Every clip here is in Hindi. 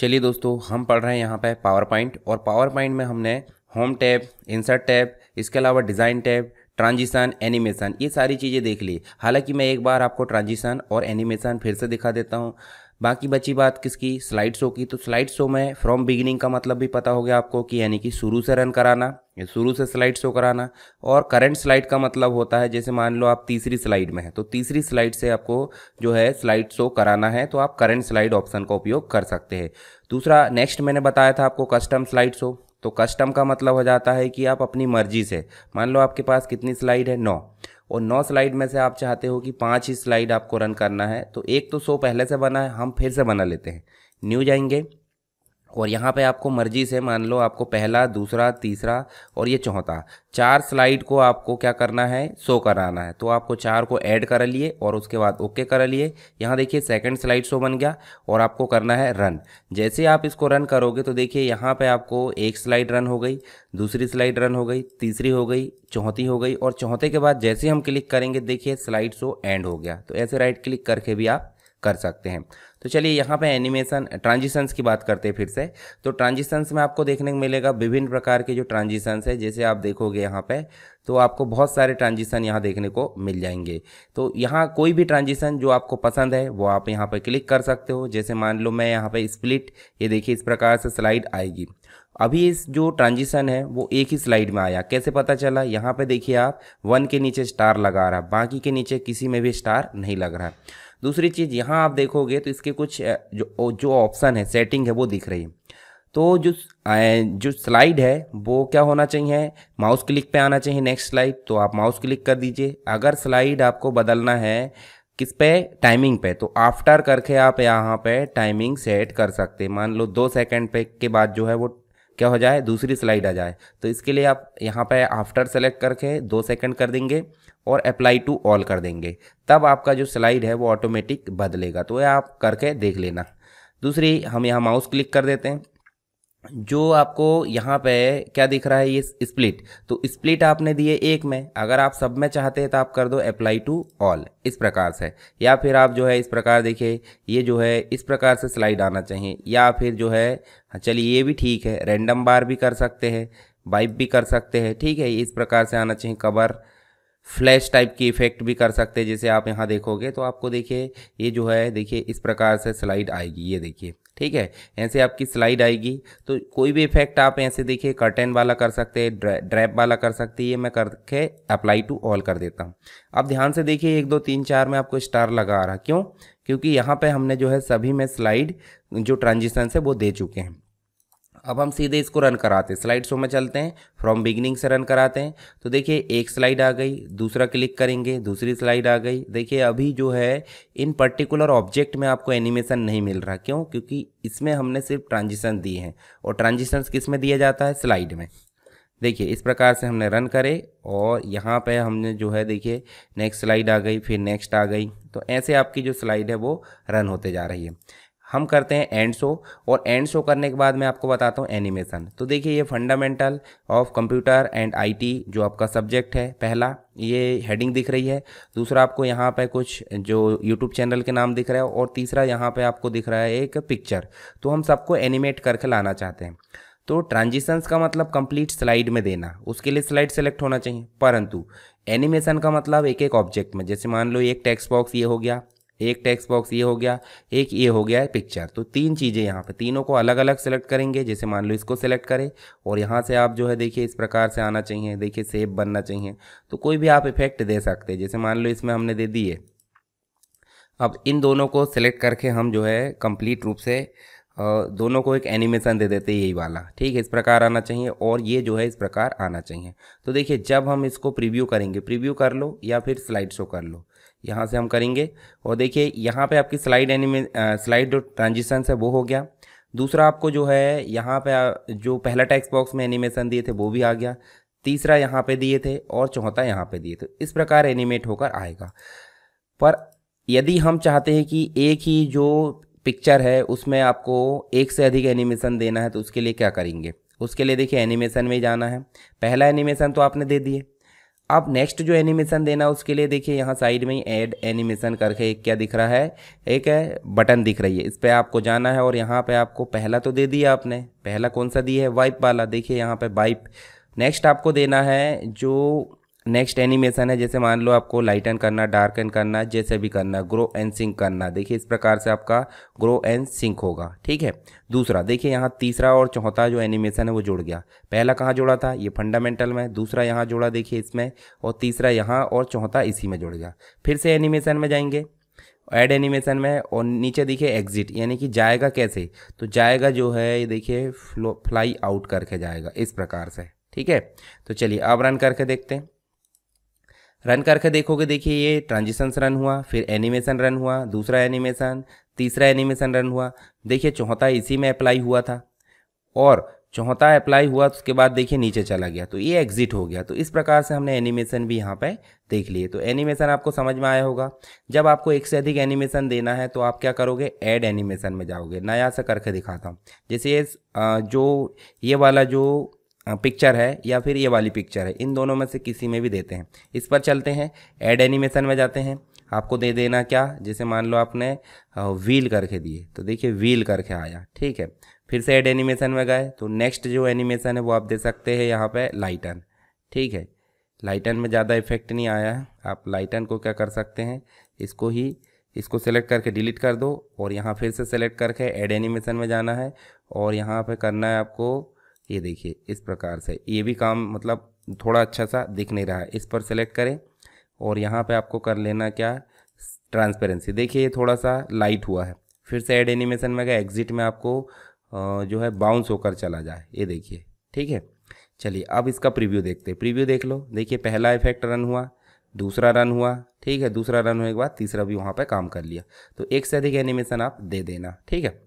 चलिए दोस्तों हम पढ़ रहे हैं यहाँ पर पावर पॉइंट और पावर पॉइंट में हमने होम टैब इंसर्ट टैब इसके अलावा डिज़ाइन टैब ट्रांजिशन एनिमेशन ये सारी चीज़ें देख ली हालांकि मैं एक बार आपको ट्रांजिशन और एनिमेशन फिर से दिखा देता हूँ बाकी बची बात किसकी स्लाइड शो की तो स्लाइड शो में फ्रॉम बिगिनिंग का मतलब भी पता हो गया आपको कि यानी कि शुरू से रन कराना या शुरू से स्लाइड शो कराना और करंट स्लाइड का मतलब होता है जैसे मान लो आप तीसरी स्लाइड में हैं तो तीसरी स्लाइड से आपको जो है स्लाइड शो कराना है तो आप करंट स्लाइड ऑप्शन का उपयोग कर सकते हैं दूसरा नेक्स्ट मैंने बताया था आपको कस्टम स्लाइड शो तो कस्टम का मतलब हो जाता है कि आप अपनी मर्जी से मान लो आपके पास कितनी स्लाइड है नौ और नौ स्लाइड में से आप चाहते हो कि पाँच ही स्लाइड आपको रन करना है तो एक तो सो पहले से बना है हम फिर से बना लेते हैं न्यू जाएंगे और यहाँ पे आपको मर्जी से मान लो आपको पहला दूसरा तीसरा और ये चौथा चार स्लाइड को आपको क्या करना है शो कराना है तो आपको चार को ऐड कर लिए और उसके बाद ओके कर लिए यहाँ देखिए सेकंड स्लाइड शो बन गया और आपको करना है रन जैसे आप इसको रन करोगे तो देखिए यहाँ पे आपको एक स्लाइड रन हो गई दूसरी स्लाइड रन हो गई तीसरी हो गई चौथी हो गई और चौथे के बाद जैसे हम क्लिक करेंगे देखिए स्लाइड शो एंड हो गया तो ऐसे राइट क्लिक करके भी आप कर सकते हैं तो चलिए यहाँ पे एनिमेशन ट्रांजिशंस की बात करते हैं फिर से तो ट्रांजिशंस में आपको देखने को मिलेगा विभिन्न प्रकार के जो ट्रांजिशंस है जैसे आप देखोगे यहाँ पे तो आपको बहुत सारे ट्रांजिशन यहाँ देखने को मिल जाएंगे तो यहाँ कोई भी ट्रांजिशन जो आपको पसंद है वो आप यहाँ पर क्लिक कर सकते हो जैसे मान लो मैं यहाँ पर स्प्लिट ये देखिए इस प्रकार से स्लाइड आएगी अभी इस जो ट्रांजिशन है वो एक ही स्लाइड में आया कैसे पता चला यहाँ पे देखिए आप वन के नीचे स्टार लगा रहा बाकी के नीचे किसी में भी स्टार नहीं लग रहा दूसरी चीज़ यहाँ आप देखोगे तो इसके कुछ जो जो ऑप्शन है सेटिंग है वो दिख रही है तो जो जो स्लाइड है वो क्या होना चाहिए माउस क्लिक पे आना चाहिए नेक्स्ट स्लाइड तो आप माउस क्लिक कर दीजिए अगर स्लाइड आपको बदलना है किस पे टाइमिंग पे तो आफ्टर करके आप यहाँ पे टाइमिंग सेट कर सकते हैं मान लो दो सेकंड पे के बाद जो है वो क्या हो जाए दूसरी स्लाइड आ जाए तो इसके लिए आप यहाँ पे आफ्टर सेलेक्ट करके दो सेकंड कर देंगे और अप्लाई टू ऑल कर देंगे तब आपका जो स्लाइड है वो ऑटोमेटिक बदलेगा तो ये आप करके देख लेना दूसरी हम यहाँ माउस क्लिक कर देते हैं जो आपको यहाँ पे क्या दिख रहा है ये स्प्लिट तो स्प्लिट आपने दिए एक में अगर आप सब में चाहते हैं तो आप कर दो अप्लाई टू ऑल इस प्रकार से या फिर आप जो है इस प्रकार देखिए ये जो है इस प्रकार से स्लाइड आना चाहिए या फिर जो है हाँ, चलिए ये भी ठीक है रैंडम बार भी कर सकते हैं वाइप भी कर सकते हैं ठीक है इस प्रकार से आना चाहिए कवर फ्लैश टाइप की इफ़ेक्ट भी कर सकते हैं जैसे आप यहाँ देखोगे तो आपको देखिए ये जो है देखिए इस प्रकार से स्लाइड आएगी ये देखिए ठीक है ऐसे आपकी स्लाइड आएगी तो कोई भी इफेक्ट आप ऐसे देखिए कर्टेन वाला कर सकते हैं ड्रैप वाला कर सकते हैं ये मैं करके अप्लाई टू ऑल कर देता हूँ अब ध्यान से देखिए एक दो तीन चार में आपको स्टार लगा आ रहा क्यों क्योंकि यहाँ पे हमने जो है सभी में स्लाइड जो ट्रांजिशन है वो दे चुके हैं अब हम सीधे इसको रन कराते हैं स्लाइड शो में चलते हैं फ्रॉम बिगिनिंग से रन कराते हैं तो देखिए एक स्लाइड आ गई दूसरा क्लिक करेंगे दूसरी स्लाइड आ गई देखिए अभी जो है इन पर्टिकुलर ऑब्जेक्ट में आपको एनिमेशन नहीं मिल रहा क्यों क्योंकि इसमें हमने सिर्फ ट्रांजिशन दिए हैं और ट्रांजिशन किस में दिया जाता है स्लाइड में देखिए इस प्रकार से हमने रन करे और यहाँ पर हमने जो है देखिए नेक्स्ट स्लाइड आ गई फिर नेक्स्ट आ गई तो ऐसे आपकी जो स्लाइड है वो रन होते जा रही है हम करते हैं एंड शो और एंड शो करने के बाद मैं आपको बताता हूँ एनिमेशन तो देखिए ये fundamental of computer and IT जो आपका सब्जेक्ट है पहला ये हेडिंग दिख रही है दूसरा आपको यहाँ पे कुछ जो यूट्यूब चैनल के नाम दिख रहा है और तीसरा यहाँ पे आपको दिख रहा है एक पिक्चर तो हम सबको एनिमेट करके लाना चाहते हैं तो ट्रांजिशंस का मतलब कंप्लीट स्लाइड में देना उसके लिए स्लाइड सेलेक्ट होना चाहिए परंतु एनिमेशन का मतलब एक एक ऑब्जेक्ट में जैसे मान लो एक टेक्स्ट बॉक्स ये हो गया एक टेक्स्ट बॉक्स ये हो गया एक ये हो गया है पिक्चर तो तीन चीज़ें यहाँ पे तीनों को अलग अलग सेलेक्ट करेंगे जैसे मान लो इसको सेलेक्ट करें और यहाँ से आप जो है देखिए इस प्रकार से आना चाहिए देखिए सेप बनना चाहिए तो कोई भी आप इफेक्ट दे सकते हैं जैसे मान लो इसमें हमने दे दिए अब इन दोनों को सिलेक्ट करके हम जो है कम्प्लीट रूप से दोनों को एक एनिमेशन दे देते यही वाला ठीक है इस प्रकार आना चाहिए और ये जो है इस प्रकार आना चाहिए तो देखिए जब हम इसको प्रीव्यू करेंगे प्रीव्यू कर लो या फिर स्लाइड शो कर लो यहाँ से हम करेंगे और देखिए यहाँ पे आपकी स्लाइड एनिमे स्लाइड जो ट्रांजिशन है वो हो गया दूसरा आपको जो है यहाँ पे जो पहला टेक्स्ट बॉक्स में एनिमेशन दिए थे वो भी आ गया तीसरा यहाँ पे दिए थे और चौथा यहाँ पे दिए थे इस प्रकार एनिमेट होकर आएगा पर यदि हम चाहते हैं कि एक ही जो पिक्चर है उसमें आपको एक से अधिक एनिमेशन देना है तो उसके लिए क्या करेंगे उसके लिए देखिए एनिमेशन में जाना है पहला एनिमेशन तो आपने दे दिए आप नेक्स्ट जो एनिमेशन देना है उसके लिए देखिए यहाँ साइड में ही ऐड एनिमेशन करके एक क्या दिख रहा है एक है बटन दिख रही है इस पर आपको जाना है और यहाँ पे आपको पहला तो दे दिया आपने पहला कौन सा दिया है वाइप वाला देखिए यहाँ पे वाइप नेक्स्ट आपको देना है जो नेक्स्ट एनिमेशन है जैसे मान लो आपको लाइटन करना डार्कन करना जैसे भी करना ग्रो एंड सिंक करना देखिए इस प्रकार से आपका ग्रो एंड सिंक होगा ठीक है दूसरा देखिए यहाँ तीसरा और चौथा जो एनिमेशन है वो जुड़ गया पहला कहाँ जुड़ा था ये फंडामेंटल में दूसरा यहाँ जुड़ा देखिए इसमें और तीसरा यहाँ और चौथा इसी में जुड़ गया फिर से एनिमेशन में जाएंगे एड एनिमेशन में और नीचे देखिए एग्जिट यानी कि जाएगा कैसे तो जाएगा जो है ये देखिए फ्लाई आउट करके जाएगा इस प्रकार से ठीक है तो चलिए अब रन करके देखते हैं रन करके देखोगे देखिए ये ट्रांजिशंस रन हुआ फिर एनिमेशन रन हुआ दूसरा एनिमेशन तीसरा एनिमेशन रन हुआ देखिए चौथा इसी में अप्लाई हुआ था और चौथा अप्लाई हुआ तो उसके बाद देखिए नीचे चला गया तो ये एग्जिट हो गया तो इस प्रकार से हमने एनिमेशन भी यहाँ पे देख लिए तो एनिमेशन आपको समझ में आया होगा जब आपको एक से अधिक एनिमेशन देना है तो आप क्या करोगे ऐड एनिमेशन में जाओगे नया सा करके दिखाता हूँ जैसे जो ये वाला जो पिक्चर है या फिर ये वाली पिक्चर है इन दोनों में से किसी में भी देते हैं इस पर चलते हैं एड एनिमेशन में जाते हैं आपको दे देना क्या जैसे मान लो आपने व्हील करके दिए तो देखिए व्हील करके आया ठीक है फिर से एड एनिमेशन में गए तो नेक्स्ट जो एनिमेशन है वो आप दे सकते हैं यहाँ पे लाइटन ठीक है लाइटन में ज़्यादा इफेक्ट नहीं आया है आप लाइटन को क्या कर सकते हैं इसको ही इसको सेलेक्ट करके डिलीट कर दो और यहाँ फिर से सेलेक्ट करके एड एनिमेशन में जाना है और यहाँ पे करना है आपको ये देखिए इस प्रकार से ये भी काम मतलब थोड़ा अच्छा सा दिख नहीं रहा है इस पर सेलेक्ट करें और यहाँ पे आपको कर लेना क्या ट्रांसपेरेंसी देखिए ये थोड़ा सा लाइट हुआ है फिर से एड एनिमेशन में गए एग्जिट में आपको जो है बाउंस होकर चला जाए ये देखिए ठीक है चलिए अब इसका प्रीव्यू देखते हैं प्रीव्यू देख लो देखिए पहला इफेक्ट रन हुआ दूसरा रन हुआ ठीक है दूसरा रन होने के बाद तीसरा भी वहाँ पर काम कर लिया तो एक से अधिक एनिमेशन आप दे देना ठीक है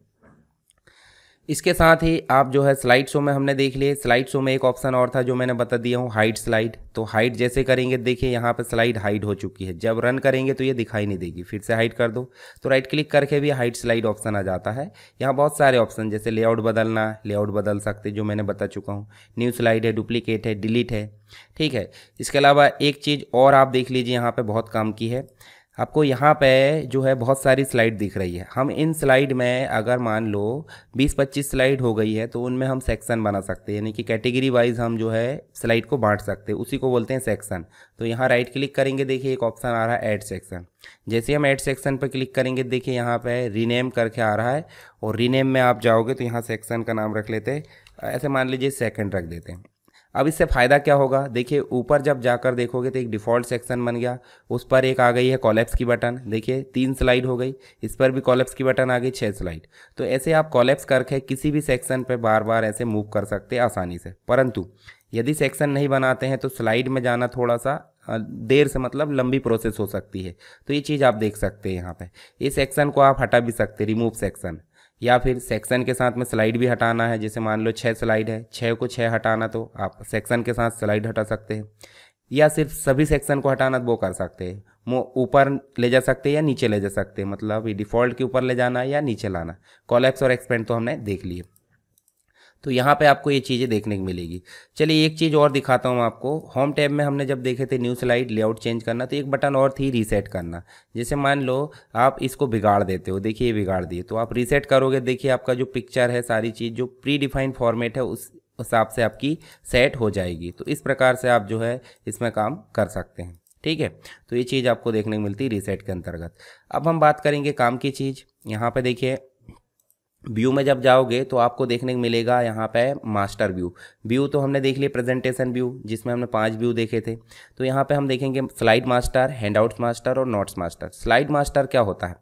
इसके साथ ही आप जो है स्लाइड शो में हमने देख लिए स्लाइड शो में एक ऑप्शन और था जो मैंने बता दिया हूँ हाइट स्लाइड तो हाइट जैसे करेंगे देखिए यहाँ पर स्लाइड हाइड हो चुकी है जब रन करेंगे तो ये दिखाई नहीं देगी फिर से हाइट कर दो तो राइट क्लिक करके भी हाइट स्लाइड ऑप्शन आ जाता है यहाँ बहुत सारे ऑप्शन जैसे लेआउट बदलना लेआउट बदल सकते जो मैंने बता चुका हूँ न्यू स्लाइड है डुप्लीकेट है डिलीट है ठीक है इसके अलावा एक चीज़ और आप देख लीजिए यहाँ पर बहुत काम की है आपको यहाँ पे जो है बहुत सारी स्लाइड दिख रही है हम इन स्लाइड में अगर मान लो 20-25 स्लाइड हो गई है तो उनमें हम सेक्शन बना सकते हैं यानी कि कैटेगरी वाइज हम जो है स्लाइड को बांट सकते हैं उसी को बोलते हैं सेक्शन तो यहाँ राइट क्लिक करेंगे देखिए एक ऑप्शन आ रहा है ऐड सेक्शन जैसे हम ऐड सेक्शन पर क्लिक करेंगे देखिए यहाँ पर रीनेम करके आ रहा है और रीनेम में आप जाओगे तो यहाँ सेक्शन का नाम रख लेते ऐसे मान लीजिए सेकेंड रख देते हैं अब इससे फ़ायदा क्या होगा देखिए ऊपर जब जाकर देखोगे तो एक डिफ़ॉल्ट सेक्शन बन गया उस पर एक आ गई है कॉलेप्स की बटन देखिए तीन स्लाइड हो गई इस पर भी कॉलेप्स की बटन आ गई छः स्लाइड तो ऐसे आप कॉलेप्स करके किसी भी सेक्शन पर बार बार ऐसे मूव कर सकते आसानी से परंतु यदि सेक्शन नहीं बनाते हैं तो स्लाइड में जाना थोड़ा सा देर से मतलब लंबी प्रोसेस हो सकती है तो ये चीज़ आप देख सकते हैं यहाँ पे इस सेक्शन को आप हटा भी सकते रिमूव सेक्शन या फिर सेक्शन के साथ में स्लाइड भी हटाना है जैसे मान लो छः स्लाइड है छः को छः हटाना तो आप सेक्शन के साथ स्लाइड हटा सकते हैं या सिर्फ सभी सेक्शन को हटाना तो वो कर सकते हैं वो ऊपर ले जा सकते हैं या नीचे ले जा सकते हैं मतलब डिफ़ॉल्ट के ऊपर ले जाना या नीचे लाना कॉलेप्स और एक्सपेंड तो हमने देख लिए तो यहाँ पे आपको ये चीज़ें देखने को मिलेगी चलिए एक चीज़ और दिखाता हूँ आपको होम टैब में हमने जब देखे थे न्यू स्लाइड लेआउट चेंज करना तो एक बटन और थी रीसेट करना जैसे मान लो आप इसको बिगाड़ देते हो देखिए ये बिगाड़ दिए तो आप रीसेट करोगे देखिए आपका जो पिक्चर है सारी चीज़ जो प्री डिफाइंड फॉर्मेट है उस हिसाब से आपकी सेट हो जाएगी तो इस प्रकार से आप जो है इसमें काम कर सकते हैं ठीक है तो ये चीज़ आपको देखने को मिलती है रीसेट के अंतर्गत अब हम बात करेंगे काम की चीज़ यहाँ पर देखिए व्यू में जब जाओगे तो आपको देखने को मिलेगा यहाँ पे मास्टर व्यू व्यू तो हमने देख लिया प्रेजेंटेशन व्यू जिसमें हमने पांच व्यू देखे थे तो यहाँ पे हम देखेंगे स्लाइड मास्टर हैंडआउट्स मास्टर और नोट्स मास्टर स्लाइड मास्टर क्या होता है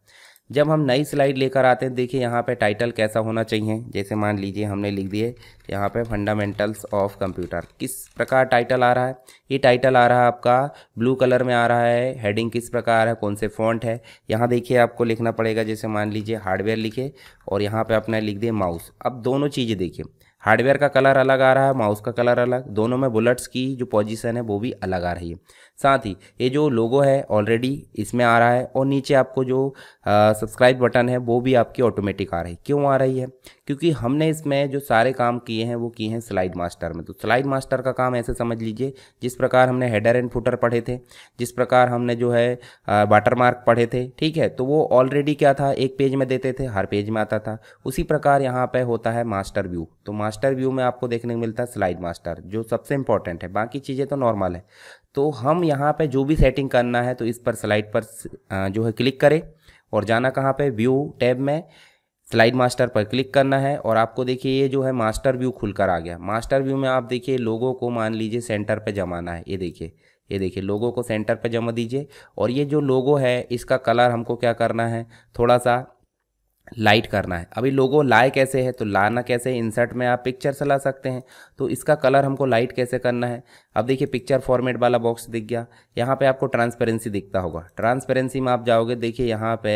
जब हम नई स्लाइड लेकर आते हैं देखिए यहाँ पे टाइटल कैसा होना चाहिए जैसे मान लीजिए हमने लिख दिए यहाँ पे फंडामेंटल्स ऑफ कंप्यूटर किस प्रकार टाइटल आ रहा है ये टाइटल आ रहा है आपका ब्लू कलर में आ रहा है हेडिंग किस प्रकार है कौन से फॉन्ट है यहाँ देखिए आपको लिखना पड़ेगा जैसे मान लीजिए हार्डवेयर लिखे और यहाँ पर आपने लिख दिए माउस अब दोनों चीज़ें देखिए हार्डवेयर का कलर अलग आ रहा है माउस का कलर अलग दोनों में बुलेट्स की जो पोजीशन है वो भी अलग आ रही है साथ ही ये जो लोगो है ऑलरेडी इसमें आ रहा है और नीचे आपको जो सब्सक्राइब बटन है वो भी आपकी ऑटोमेटिक आ रही है क्यों आ रही है क्योंकि हमने इसमें जो सारे काम किए हैं वो किए हैं स्लाइड मास्टर में तो स्लाइड मास्टर का काम ऐसे समझ लीजिए जिस प्रकार हमने हेडर एंड फुटर पढ़े थे जिस प्रकार हमने जो है वाटर मार्क पढ़े थे ठीक है तो वो ऑलरेडी क्या था एक पेज में देते थे हर पेज में आता था उसी प्रकार यहाँ पर होता है मास्टर व्यू तो मास्टर मास्टर व्यू में आपको देखने को मिलता है स्लाइड मास्टर जो सबसे इंपॉर्टेंट है बाकी चीज़ें तो नॉर्मल है तो हम यहाँ पे जो भी सेटिंग करना है तो इस पर स्लाइड पर जो है क्लिक करें और जाना कहाँ पे व्यू टैब में स्लाइड मास्टर पर क्लिक करना है और आपको देखिए ये जो है मास्टर व्यू खुलकर आ गया मास्टर व्यू में आप देखिए लोगों को मान लीजिए सेंटर पर जमाना है ये देखिए ये देखिए लोगों को सेंटर पर जमा दीजिए और ये जो लोगो है इसका कलर हमको क्या करना है थोड़ा सा लाइट करना है अभी लोगो लाए कैसे है तो लाना कैसे है इंसर्ट में आप पिक्चर से ला सकते हैं तो इसका कलर हमको लाइट कैसे करना है अब देखिए पिक्चर फॉर्मेट वाला बॉक्स दिख गया यहाँ पे आपको ट्रांसपेरेंसी दिखता होगा ट्रांसपेरेंसी में आप जाओगे देखिए यहाँ पे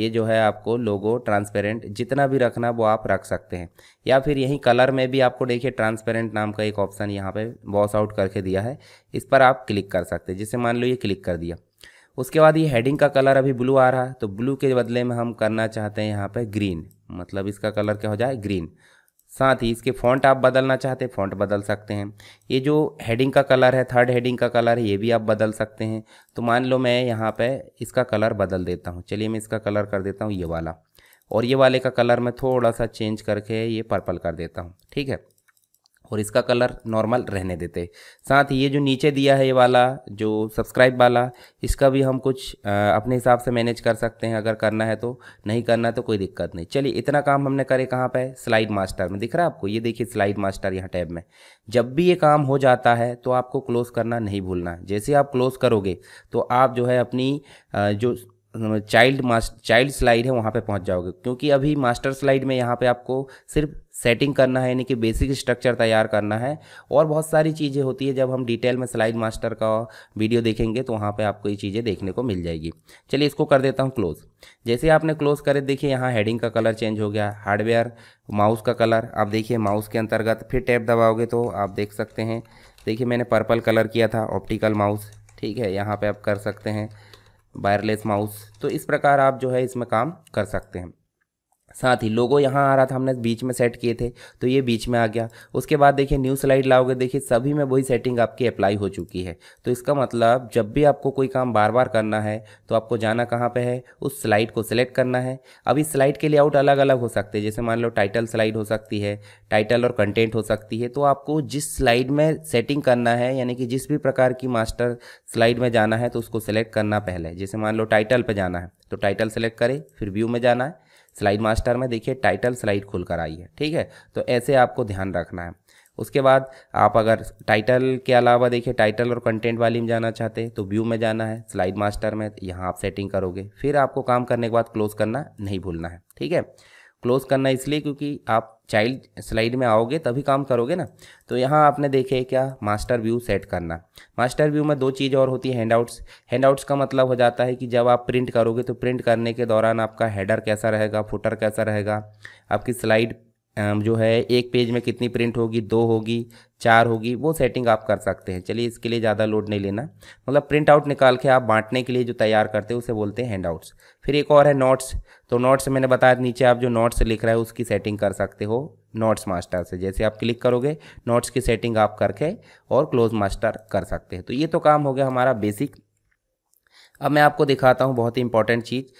ये जो है आपको लोगो ट्रांसपेरेंट जितना भी रखना वो आप रख सकते हैं या फिर यहीं कलर में भी आपको देखिए ट्रांसपेरेंट नाम का एक ऑप्शन यहाँ पर बॉस आउट करके दिया है इस पर आप क्लिक कर सकते हैं जिसे मान लो ये क्लिक कर दिया उसके बाद ये हेडिंग का कलर अभी ब्लू आ रहा है तो ब्लू के बदले में हम करना चाहते हैं यहाँ पर ग्रीन मतलब इसका कलर क्या हो जाए ग्रीन साथ ही इसके फॉन्ट आप बदलना चाहते हैं फॉन्ट बदल सकते हैं ये जो हेडिंग का कलर है थर्ड हेडिंग का कलर है ये भी आप बदल सकते हैं तो मान लो मैं यहाँ पे इसका कलर बदल देता हूँ चलिए मैं इसका कलर कर देता हूँ ये वाला और ये वाले का कलर मैं थोड़ा सा चेंज करके ये पर्पल कर देता हूँ ठीक है और इसका कलर नॉर्मल रहने देते साथ ही ये जो नीचे दिया है ये वाला जो सब्सक्राइब वाला इसका भी हम कुछ अपने हिसाब से मैनेज कर सकते हैं अगर करना है तो नहीं करना है तो कोई दिक्कत नहीं चलिए इतना काम हमने करे कहाँ पर स्लाइड मास्टर में दिख रहा है आपको ये देखिए स्लाइड मास्टर यहाँ टैब में जब भी ये काम हो जाता है तो आपको क्लोज़ करना नहीं भूलना जैसे आप क्लोज़ करोगे तो आप जो है अपनी जो चाइल्ड मास्ट चाइल्ड स्लाइड है वहाँ पे पहुँच जाओगे क्योंकि अभी मास्टर स्लाइड में यहाँ पे आपको सिर्फ सेटिंग करना है यानी कि बेसिक स्ट्रक्चर तैयार करना है और बहुत सारी चीज़ें होती है जब हम डिटेल में स्लाइड मास्टर का वीडियो देखेंगे तो वहाँ पे आपको ये चीज़ें देखने को मिल जाएगी चलिए इसको कर देता हूँ क्लोज जैसे आपने क्लोज करे देखिए यहाँ हेडिंग का कलर चेंज हो गया हार्डवेयर माउस का कलर आप देखिए माउस के अंतर्गत फिर टैप दबाओगे तो आप देख सकते हैं देखिए मैंने पर्पल कलर किया था ऑप्टिकल माउस ठीक है यहाँ पर आप कर सकते हैं वायरलेस माउस तो इस प्रकार आप जो है इसमें काम कर सकते हैं साथ ही लोगो यहाँ आ रहा था हमने बीच में सेट किए थे तो ये बीच में आ गया उसके बाद देखिए न्यू स्लाइड लाओगे देखिए सभी में वही सेटिंग आपकी अप्लाई हो चुकी है तो इसका मतलब जब भी आपको कोई काम बार बार करना है तो आपको जाना कहाँ पे है उस स्लाइड को सिलेक्ट करना है अब इस स्लाइड के लेआउट अलग अलग हो सकते हैं जैसे मान लो टाइटल स्लाइड हो सकती है टाइटल और कंटेंट हो सकती है तो आपको जिस स्लाइड में सेटिंग करना है यानी कि जिस भी प्रकार की मास्टर स्लाइड में जाना है तो उसको सिलेक्ट करना पहले जैसे मान लो टाइटल पर जाना है तो टाइटल सेलेक्ट करें फिर व्यू में जाना है स्लाइड मास्टर में देखिए टाइटल स्लाइड खुलकर कर आई है ठीक है तो ऐसे आपको ध्यान रखना है उसके बाद आप अगर टाइटल के अलावा देखिए टाइटल और कंटेंट वाली में जाना चाहते हैं तो व्यू में जाना है स्लाइड मास्टर में यहाँ आप सेटिंग करोगे फिर आपको काम करने के बाद क्लोज करना नहीं भूलना है ठीक है क्लोज करना इसलिए क्योंकि आप चाइल्ड स्लाइड में आओगे तभी काम करोगे ना तो यहाँ आपने देखे क्या मास्टर व्यू सेट करना मास्टर व्यू में दो चीज़ और होती है हैंडआउट्स हैंडआउट्स का मतलब हो जाता है कि जब आप प्रिंट करोगे तो प्रिंट करने के दौरान आपका हेडर कैसा रहेगा फुटर कैसा रहेगा आपकी स्लाइड जो है एक पेज में कितनी प्रिंट होगी दो होगी चार होगी वो सेटिंग आप कर सकते हैं चलिए इसके लिए ज़्यादा लोड नहीं लेना मतलब प्रिंट आउट निकाल के आप बांटने के लिए जो तैयार करते हैं उसे बोलते हैं हैंड आउट्स फिर एक और है नोट्स तो नोट्स मैंने बताया नीचे आप जो नोट्स लिख रहे हैं उसकी सेटिंग कर सकते हो नोट्स मास्टर से जैसे आप क्लिक करोगे नोट्स की सेटिंग आप करके और क्लोज मास्टर कर सकते हैं तो ये तो काम हो गया हमारा बेसिक अब मैं आपको दिखाता हूँ बहुत ही इंपॉर्टेंट चीज़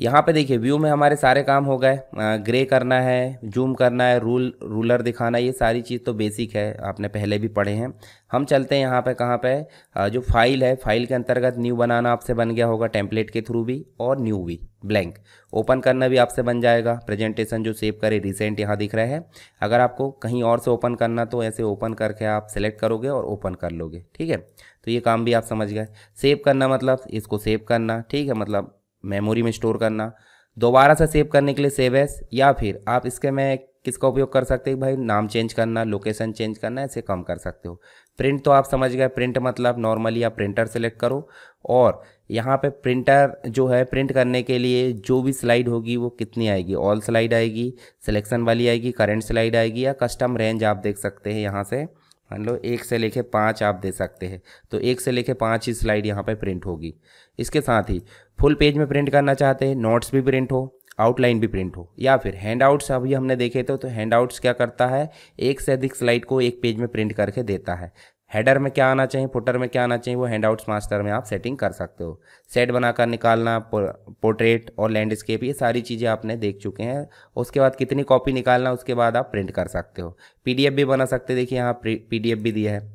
यहाँ पे देखिए व्यू में हमारे सारे काम हो गए ग्रे करना है जूम करना है रूल रूलर दिखाना ये सारी चीज़ तो बेसिक है आपने पहले भी पढ़े हैं हम चलते हैं यहाँ पे कहाँ पे जो फाइल है फाइल के अंतर्गत न्यू बनाना आपसे बन गया होगा टेम्पलेट के थ्रू भी और न्यू भी ब्लैंक ओपन करना भी आपसे बन जाएगा प्रेजेंटेशन जो सेव करे रिसेंट यहाँ दिख रहा है अगर आपको कहीं और से ओपन करना तो ऐसे ओपन करके आप सेलेक्ट करोगे और ओपन कर लोगे ठीक है तो ये काम भी आप समझ गए सेव करना मतलब इसको सेव करना ठीक है मतलब मेमोरी में स्टोर करना दोबारा से सेव करने के लिए सेव एस या फिर आप इसके में किसका उपयोग कर सकते हैं भाई नाम चेंज करना लोकेशन चेंज करना ऐसे कम कर सकते हो प्रिंट तो आप समझ गए प्रिंट मतलब नॉर्मली आप प्रिंटर सेलेक्ट करो और यहाँ पे प्रिंटर जो है प्रिंट करने के लिए जो भी स्लाइड होगी वो कितनी आएगी ऑल स्लाइड आएगी सिलेक्शन वाली आएगी करंट स्लाइड आएगी या कस्टम रेंज आप देख सकते हैं यहाँ से मान लो एक से लेके पाँच आप दे सकते हैं तो एक से लेके पाँच ही स्लाइड यहाँ पे प्रिंट होगी इसके साथ ही फुल पेज में प्रिंट करना चाहते हैं नोट्स भी प्रिंट हो आउटलाइन भी प्रिंट हो या फिर हैंड आउट्स अभी हमने देखे थे तो हैंड आउट्स क्या करता है एक से अधिक स्लाइड को एक पेज में प्रिंट करके देता है हेडर में क्या आना चाहिए फुटर में क्या आना चाहिए वो हैंड आउट्स मास्टर में आप सेटिंग कर सकते हो सेट बनाकर निकालना पोर्ट्रेट और लैंडस्केप ये सारी चीज़ें आपने देख चुके हैं उसके बाद कितनी कॉपी निकालना उसके बाद आप प्रिंट कर सकते हो पी भी बना सकते देखिए यहाँ पी भी दिया है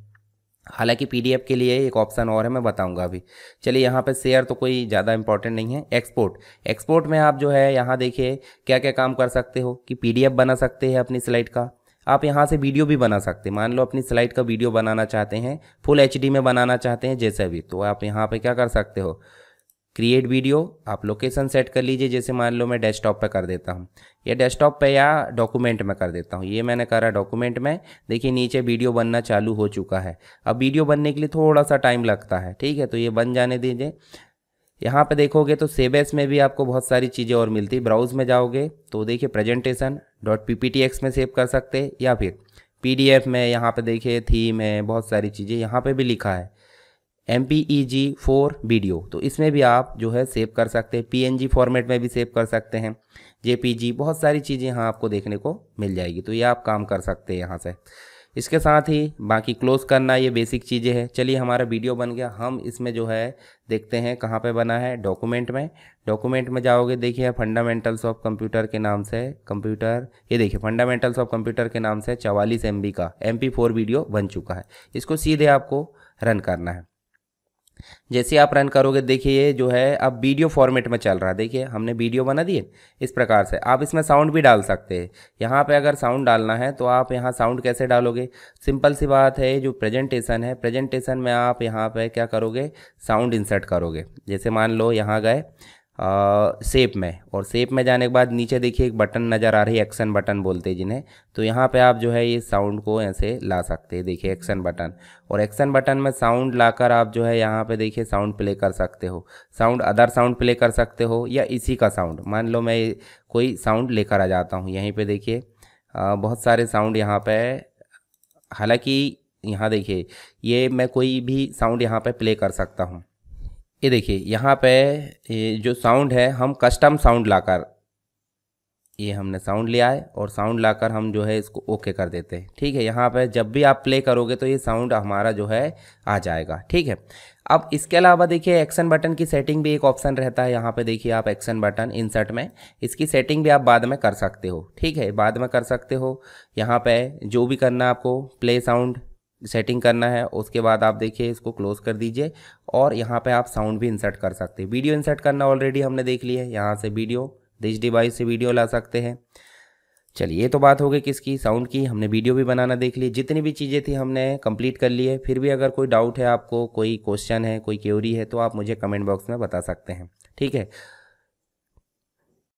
हालांकि पी के लिए एक ऑप्शन और है मैं बताऊंगा अभी चलिए यहाँ पे शेयर तो कोई ज़्यादा इंपॉर्टेंट नहीं है एक्सपोर्ट एक्सपोर्ट में आप जो है यहाँ देखिए क्या क्या काम कर सकते हो कि पी बना सकते हैं अपनी स्लाइड का आप यहाँ से वीडियो भी बना सकते हैं मान लो अपनी स्लाइड का वीडियो बनाना चाहते हैं फुल एच में बनाना चाहते हैं जैसे भी तो आप यहाँ पर क्या कर सकते हो क्रिएट वीडियो आप लोकेशन सेट कर लीजिए जैसे मान लो मैं डेस्कटॉप पे कर देता हूँ या डेस्कटॉप पे या डॉक्यूमेंट में कर देता हूँ ये मैंने करा डॉक्यूमेंट में देखिए नीचे वीडियो बनना चालू हो चुका है अब वीडियो बनने के लिए थोड़ा सा टाइम लगता है ठीक है तो ये बन जाने दीजिए यहाँ पे देखोगे तो सेबेस में भी आपको बहुत सारी चीज़ें और मिलती ब्राउज में जाओगे तो देखिए प्रेजेंटेशन डॉट पी में सेव कर सकते हैं या फिर पी में यहाँ पे देखिए थीम है बहुत सारी चीज़ें यहाँ पे भी लिखा है M P E G four video तो इसमें भी आप जो है सेव कर सकते हैं पी एन जी फॉर्मेट में भी सेव कर सकते हैं जे पी जी बहुत सारी चीज़ें यहाँ आपको देखने को मिल जाएगी तो ये आप काम कर सकते हैं यहाँ से इसके साथ ही बाकी क्लोज़ करना ये बेसिक चीज़ें हैं चलिए हमारा वीडियो बन गया हम इसमें जो है देखते हैं कहाँ पे बना है डॉक्यूमेंट में डॉक्यूमेंट में जाओगे देखिए फंडामेंटल्स ऑफ कंप्यूटर के नाम से कंप्यूटर ये देखिए फंडामेंटल्स ऑफ कंप्यूटर के नाम से चवालीस एम का एम फोर वीडियो बन चुका है इसको सीधे आपको रन करना है जैसे आप रन करोगे देखिए ये जो है अब वीडियो फॉर्मेट में चल रहा है देखिए हमने वीडियो बना दिए इस प्रकार से आप इसमें साउंड भी डाल सकते हैं यहाँ पे अगर साउंड डालना है तो आप यहाँ साउंड कैसे डालोगे सिंपल सी बात है जो प्रेजेंटेशन है प्रेजेंटेशन में आप यहाँ पे क्या करोगे साउंड इंसर्ट करोगे जैसे मान लो यहाँ गए सेप में और सेप में जाने के बाद नीचे देखिए एक बटन नज़र आ रही है एक्शन बटन बोलते हैं जिन्हें तो यहाँ पे आप जो है ये साउंड को ऐसे ला सकते हैं देखिए एक्शन बटन और एक्शन बटन में साउंड लाकर आप जो है यहाँ पे देखिए साउंड प्ले कर सकते हो साउंड अदर साउंड प्ले कर सकते हो या इसी का साउंड मान लो मैं कोई साउंड लेकर आ जाता हूँ यहीं पर देखिए बहुत सारे साउंड यहाँ पर हालाँकि यहाँ देखिए ये मैं कोई भी साउंड यहाँ पर प्ले कर सकता हूँ ये देखिए यहाँ पे ये जो साउंड है हम कस्टम साउंड लाकर ये हमने साउंड लिया है और साउंड लाकर हम जो है इसको ओके कर देते हैं ठीक है यहाँ पे जब भी आप प्ले करोगे तो ये साउंड हमारा जो है आ जाएगा ठीक है अब इसके अलावा देखिए एक्शन बटन की सेटिंग भी एक ऑप्शन रहता है यहाँ पे देखिए आप एक्शन बटन इंसर्ट में इसकी सेटिंग भी आप बाद में कर सकते हो ठीक है बाद में कर सकते हो यहाँ पर जो भी करना आपको प्ले साउंड सेटिंग करना है उसके बाद आप देखिए इसको क्लोज़ कर दीजिए और यहाँ पे आप साउंड भी इंसर्ट कर सकते हैं वीडियो इंसर्ट करना ऑलरेडी हमने देख ली है यहाँ से वीडियो दिस डिवाइस से वीडियो ला सकते हैं चलिए ये तो बात हो गई किसकी साउंड की हमने वीडियो भी बनाना देख ली जितनी भी चीज़ें थी हमने कंप्लीट कर ली है फिर भी अगर कोई डाउट है आपको कोई क्वेश्चन है कोई क्योरी है तो आप मुझे कमेंट बॉक्स में बता सकते हैं ठीक है